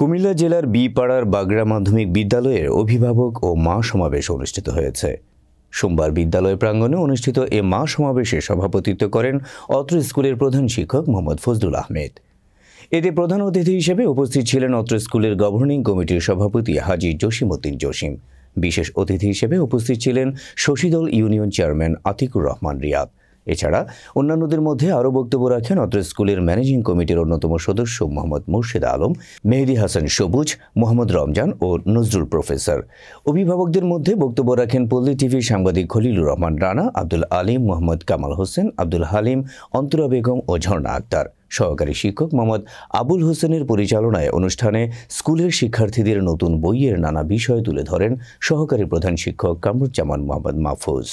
কুমিল্লা জেলার বিপাড়ার বাগড়া মাধ্যমিক বিদ্যালয়ের অভিভাবক ও মা সমাবেশ অনুষ্ঠিত হয়েছে সোমবার বিদ্যালয় প্রাঙ্গণে অনুষ্ঠিত এ মা সমাবেশে সভাপতিত্ব করেন অত্র স্কুলের প্রধান শিক্ষক মোহাম্মদ ফজলুল আহমেদ এতে প্রধান অতিথি হিসেবে উপস্থিত ছিলেন অত্র স্কুলের গভর্নিং কমিটির সভাপতি হাজি জসিমউদ্দিন জসিম বিশেষ অতিথি হিসেবে উপস্থিত ছিলেন শশীদল ইউনিয়ন চেয়ারম্যান আতিকুর রহমান রিয়াদ এছাড়া অন্যান্যদের মধ্যে আরও বক্তব্য রাখেন অত্র স্কুলের ম্যানেজিং কমিটির অন্যতম সদস্য মোহাম্মদ মুর্শিদ আলম মেহেদি হাসান সবুজ মোহাম্মদ রমজান ও নজরুল প্রফেসর অভিভাবকদের মধ্যে বক্তব্য রাখেন পল্লী টিভির সাংবাদিক খলিলুর রহমান রানা আব্দুল আলিম মোহাম্মদ কামাল হোসেন আব্দুল হালিম অন্তরা বেগম ও ঝর্ণা আক্তার সহকারী শিক্ষক মোহাম্মদ আবুল হোসেনের পরিচালনায় অনুষ্ঠানে স্কুলের শিক্ষার্থীদের নতুন বইয়ের নানা বিষয় তুলে ধরেন সহকারী প্রধান শিক্ষক কামরুজ্জামান মোহাম্মদ মাহফুজ